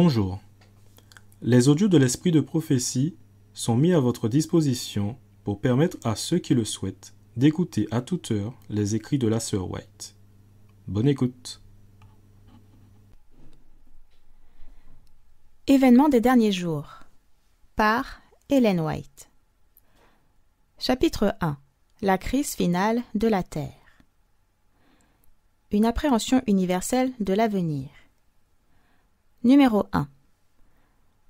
Bonjour. Les audios de l'Esprit de prophétie sont mis à votre disposition pour permettre à ceux qui le souhaitent d'écouter à toute heure les écrits de la sœur White. Bonne écoute. Événements des derniers jours par Hélène White. Chapitre 1 La crise finale de la Terre. Une appréhension universelle de l'avenir. Numéro 1.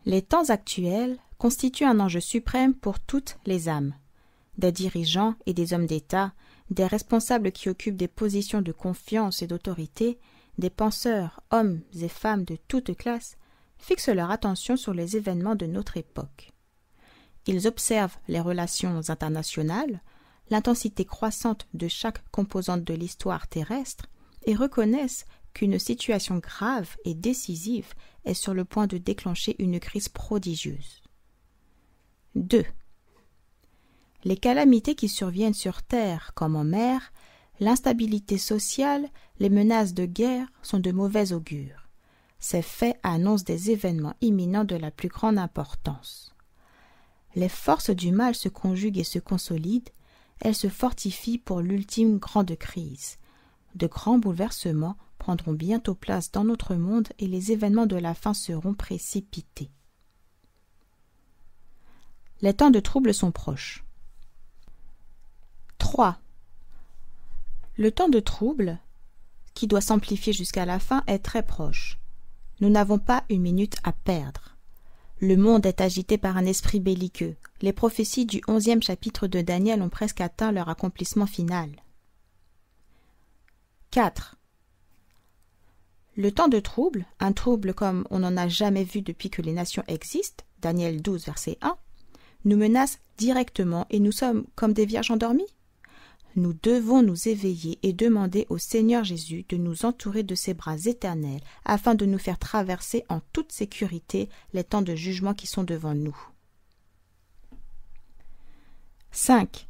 Les temps actuels constituent un enjeu suprême pour toutes les âmes, des dirigeants et des hommes d'État, des responsables qui occupent des positions de confiance et d'autorité, des penseurs, hommes et femmes de toutes classes, fixent leur attention sur les événements de notre époque. Ils observent les relations internationales, l'intensité croissante de chaque composante de l'histoire terrestre, et reconnaissent qu'une situation grave et décisive est sur le point de déclencher une crise prodigieuse. 2. Les calamités qui surviennent sur Terre comme en mer, l'instabilité sociale, les menaces de guerre sont de mauvais augure. Ces faits annoncent des événements imminents de la plus grande importance. Les forces du mal se conjuguent et se consolident, elles se fortifient pour l'ultime grande crise, de grands bouleversements prendront bientôt place dans notre monde et les événements de la fin seront précipités. Les temps de trouble sont proches. 3. Le temps de trouble, qui doit s'amplifier jusqu'à la fin, est très proche. Nous n'avons pas une minute à perdre. Le monde est agité par un esprit belliqueux. Les prophéties du onzième chapitre de Daniel ont presque atteint leur accomplissement final. 4. Le temps de trouble, un trouble comme on n'en a jamais vu depuis que les nations existent, Daniel 12, verset 1, nous menace directement et nous sommes comme des vierges endormies. Nous devons nous éveiller et demander au Seigneur Jésus de nous entourer de ses bras éternels afin de nous faire traverser en toute sécurité les temps de jugement qui sont devant nous. 5.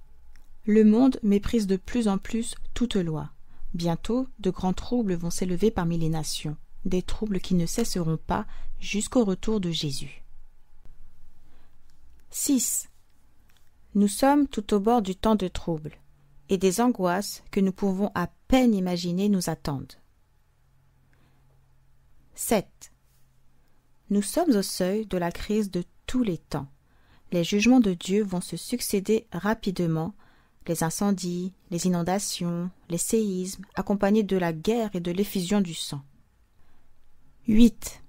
Le monde méprise de plus en plus toute loi. Bientôt, de grands troubles vont s'élever parmi les nations, des troubles qui ne cesseront pas jusqu'au retour de Jésus. 6. Nous sommes tout au bord du temps de troubles, et des angoisses que nous pouvons à peine imaginer nous attendent. 7. Nous sommes au seuil de la crise de tous les temps. Les jugements de Dieu vont se succéder rapidement les incendies, les inondations, les séismes, accompagnés de la guerre et de l'effusion du sang. 8.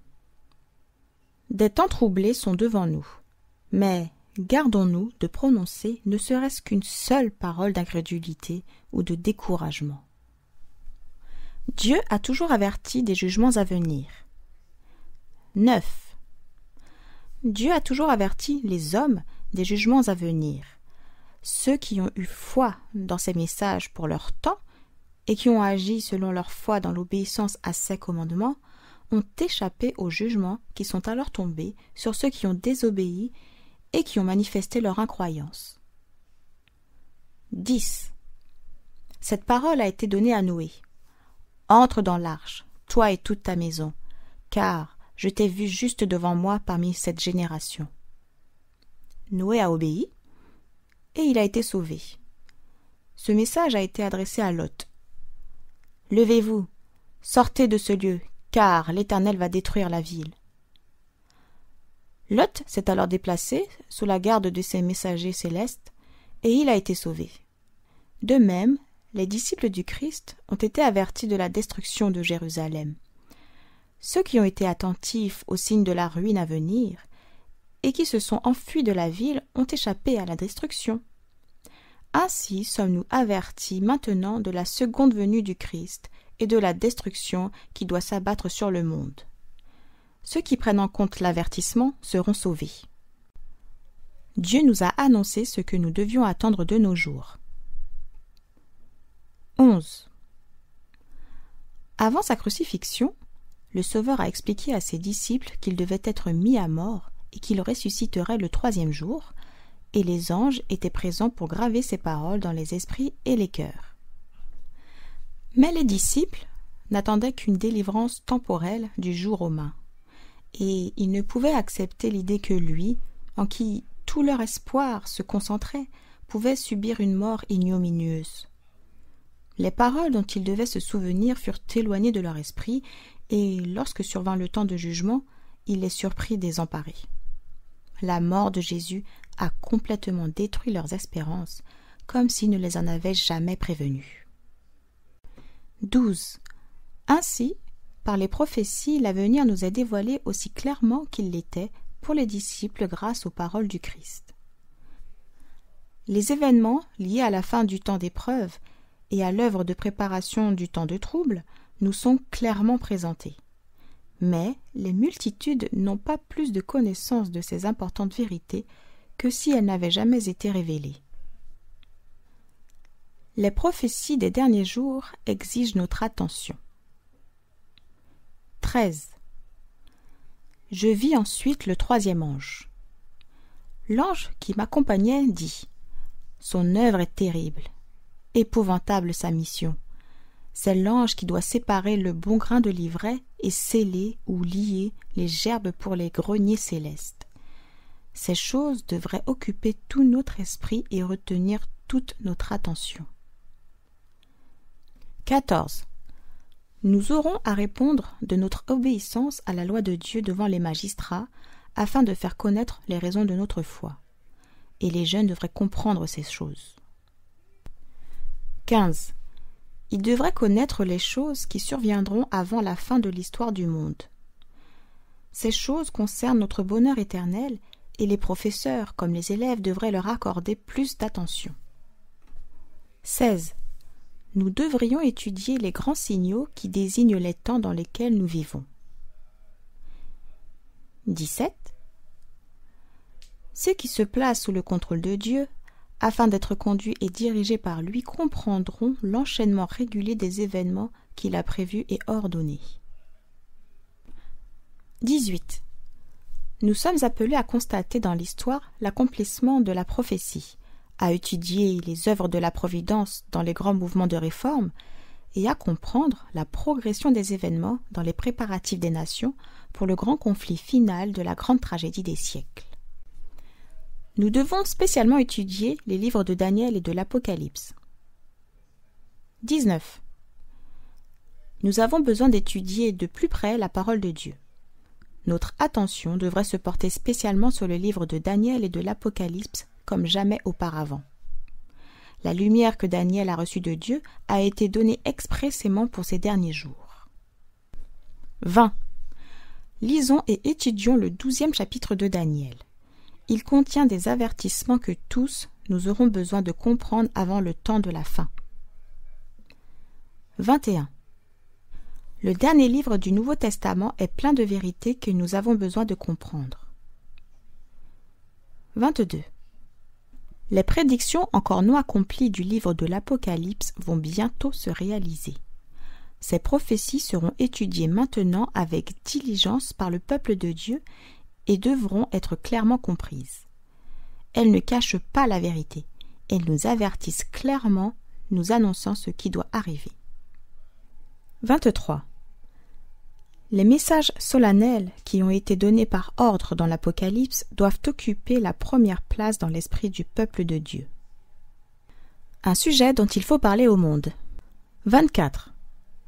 Des temps troublés sont devant nous, mais gardons-nous de prononcer ne serait-ce qu'une seule parole d'incrédulité ou de découragement. Dieu a toujours averti des jugements à venir. 9. Dieu a toujours averti les hommes des jugements à venir ceux qui ont eu foi dans ces messages pour leur temps et qui ont agi selon leur foi dans l'obéissance à ces commandements ont échappé aux jugements qui sont alors tombés sur ceux qui ont désobéi et qui ont manifesté leur incroyance. 10. Cette parole a été donnée à Noé. Entre dans l'arche, toi et toute ta maison, car je t'ai vu juste devant moi parmi cette génération. Noé a obéi, et il a été sauvé. Ce message a été adressé à Lot. Levez-vous, sortez de ce lieu, car l'Éternel va détruire la ville. Lot s'est alors déplacé sous la garde de ses messagers célestes, et il a été sauvé. De même, les disciples du Christ ont été avertis de la destruction de Jérusalem. Ceux qui ont été attentifs aux signes de la ruine à venir, et qui se sont enfuis de la ville, ont échappé à la destruction. Ainsi sommes-nous avertis maintenant de la seconde venue du Christ et de la destruction qui doit s'abattre sur le monde. Ceux qui prennent en compte l'avertissement seront sauvés. Dieu nous a annoncé ce que nous devions attendre de nos jours. 11. Avant sa crucifixion, le Sauveur a expliqué à ses disciples qu'il devait être mis à mort et qu'il ressusciterait le troisième jour, et les anges étaient présents pour graver ces paroles dans les esprits et les cœurs. Mais les disciples n'attendaient qu'une délivrance temporelle du jour romain, et ils ne pouvaient accepter l'idée que lui, en qui tout leur espoir se concentrait, pouvait subir une mort ignominieuse. Les paroles dont ils devaient se souvenir furent éloignées de leur esprit, et lorsque survint le temps de jugement, il les surprit désemparés. La mort de Jésus a complètement détruit leurs espérances, comme s'ils ne les en avait jamais prévenus. 12. Ainsi, par les prophéties, l'avenir nous est dévoilé aussi clairement qu'il l'était pour les disciples grâce aux paroles du Christ. Les événements liés à la fin du temps d'épreuve et à l'œuvre de préparation du temps de trouble nous sont clairement présentés. Mais les multitudes n'ont pas plus de connaissance de ces importantes vérités que si elle n'avait jamais été révélée. Les prophéties des derniers jours exigent notre attention. 13. Je vis ensuite le troisième ange. L'ange qui m'accompagnait dit Son œuvre est terrible. Épouvantable sa mission. C'est l'ange qui doit séparer le bon grain de l'ivraie et sceller ou lier les gerbes pour les greniers célestes. Ces choses devraient occuper tout notre esprit et retenir toute notre attention. 14. Nous aurons à répondre de notre obéissance à la loi de Dieu devant les magistrats, afin de faire connaître les raisons de notre foi. Et les jeunes devraient comprendre ces choses. 15. Ils devraient connaître les choses qui surviendront avant la fin de l'histoire du monde. Ces choses concernent notre bonheur éternel et les professeurs comme les élèves devraient leur accorder plus d'attention. 16. Nous devrions étudier les grands signaux qui désignent les temps dans lesquels nous vivons. 17. Ceux qui se placent sous le contrôle de Dieu, afin d'être conduits et dirigés par lui, comprendront l'enchaînement régulier des événements qu'il a prévus et ordonné 18 nous sommes appelés à constater dans l'histoire l'accomplissement de la prophétie, à étudier les œuvres de la Providence dans les grands mouvements de réforme, et à comprendre la progression des événements dans les préparatifs des nations pour le grand conflit final de la grande tragédie des siècles. Nous devons spécialement étudier les livres de Daniel et de l'Apocalypse. 19. Nous avons besoin d'étudier de plus près la parole de Dieu. Notre attention devrait se porter spécialement sur le livre de Daniel et de l'Apocalypse comme jamais auparavant. La lumière que Daniel a reçue de Dieu a été donnée expressément pour ces derniers jours. 20. Lisons et étudions le douzième chapitre de Daniel. Il contient des avertissements que tous, nous aurons besoin de comprendre avant le temps de la fin. 21. Le dernier livre du Nouveau Testament est plein de vérités que nous avons besoin de comprendre. 22. Les prédictions encore non accomplies du livre de l'Apocalypse vont bientôt se réaliser. Ces prophéties seront étudiées maintenant avec diligence par le peuple de Dieu et devront être clairement comprises. Elles ne cachent pas la vérité, elles nous avertissent clairement, nous annonçant ce qui doit arriver. 23. Les messages solennels qui ont été donnés par ordre dans l'Apocalypse doivent occuper la première place dans l'esprit du peuple de Dieu. Un sujet dont il faut parler au monde. 24.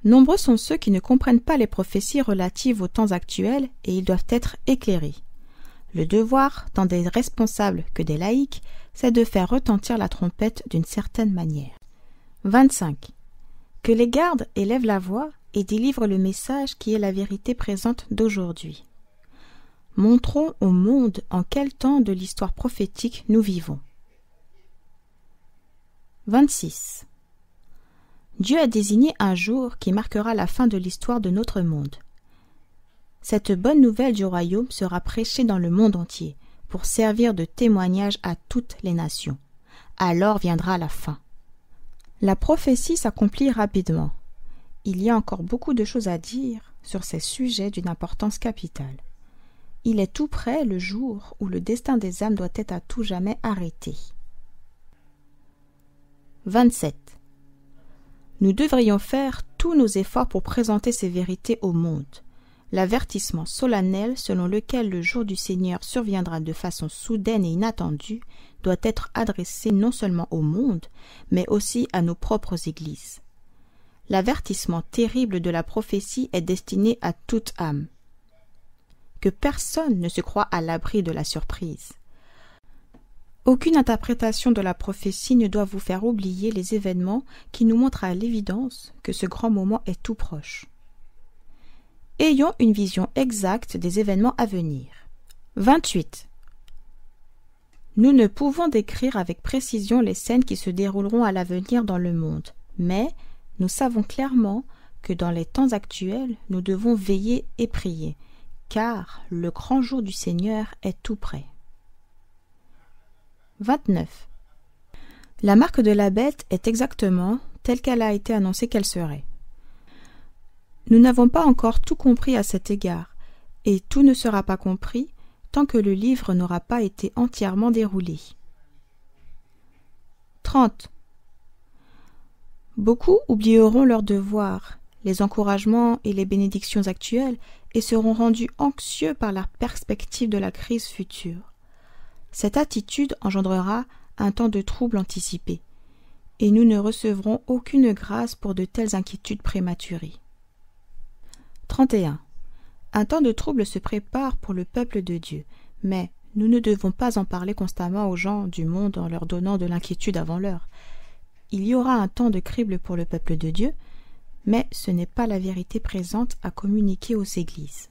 Nombreux sont ceux qui ne comprennent pas les prophéties relatives aux temps actuels et ils doivent être éclairés. Le devoir, tant des responsables que des laïcs, c'est de faire retentir la trompette d'une certaine manière. 25. Que les gardes élèvent la voix et délivre le message qui est la vérité présente d'aujourd'hui. Montrons au monde en quel temps de l'histoire prophétique nous vivons. 26. Dieu a désigné un jour qui marquera la fin de l'histoire de notre monde. Cette bonne nouvelle du royaume sera prêchée dans le monde entier pour servir de témoignage à toutes les nations. Alors viendra la fin. La prophétie s'accomplit rapidement il y a encore beaucoup de choses à dire sur ces sujets d'une importance capitale. Il est tout près le jour où le destin des âmes doit être à tout jamais arrêté. 27. Nous devrions faire tous nos efforts pour présenter ces vérités au monde. L'avertissement solennel selon lequel le jour du Seigneur surviendra de façon soudaine et inattendue doit être adressé non seulement au monde, mais aussi à nos propres églises l'avertissement terrible de la prophétie est destiné à toute âme. Que personne ne se croit à l'abri de la surprise. Aucune interprétation de la prophétie ne doit vous faire oublier les événements qui nous montrent à l'évidence que ce grand moment est tout proche. Ayons une vision exacte des événements à venir. 28. Nous ne pouvons décrire avec précision les scènes qui se dérouleront à l'avenir dans le monde, mais nous savons clairement que dans les temps actuels, nous devons veiller et prier, car le grand jour du Seigneur est tout près. 29. La marque de la bête est exactement telle qu'elle a été annoncée qu'elle serait. Nous n'avons pas encore tout compris à cet égard, et tout ne sera pas compris tant que le livre n'aura pas été entièrement déroulé. 30. Beaucoup oublieront leurs devoirs, les encouragements et les bénédictions actuelles et seront rendus anxieux par la perspective de la crise future. Cette attitude engendrera un temps de trouble anticipé, et nous ne recevrons aucune grâce pour de telles inquiétudes prématurées. 31. Un temps de trouble se prépare pour le peuple de Dieu, mais nous ne devons pas en parler constamment aux gens du monde en leur donnant de l'inquiétude avant l'heure. Il y aura un temps de crible pour le peuple de Dieu, mais ce n'est pas la vérité présente à communiquer aux Églises.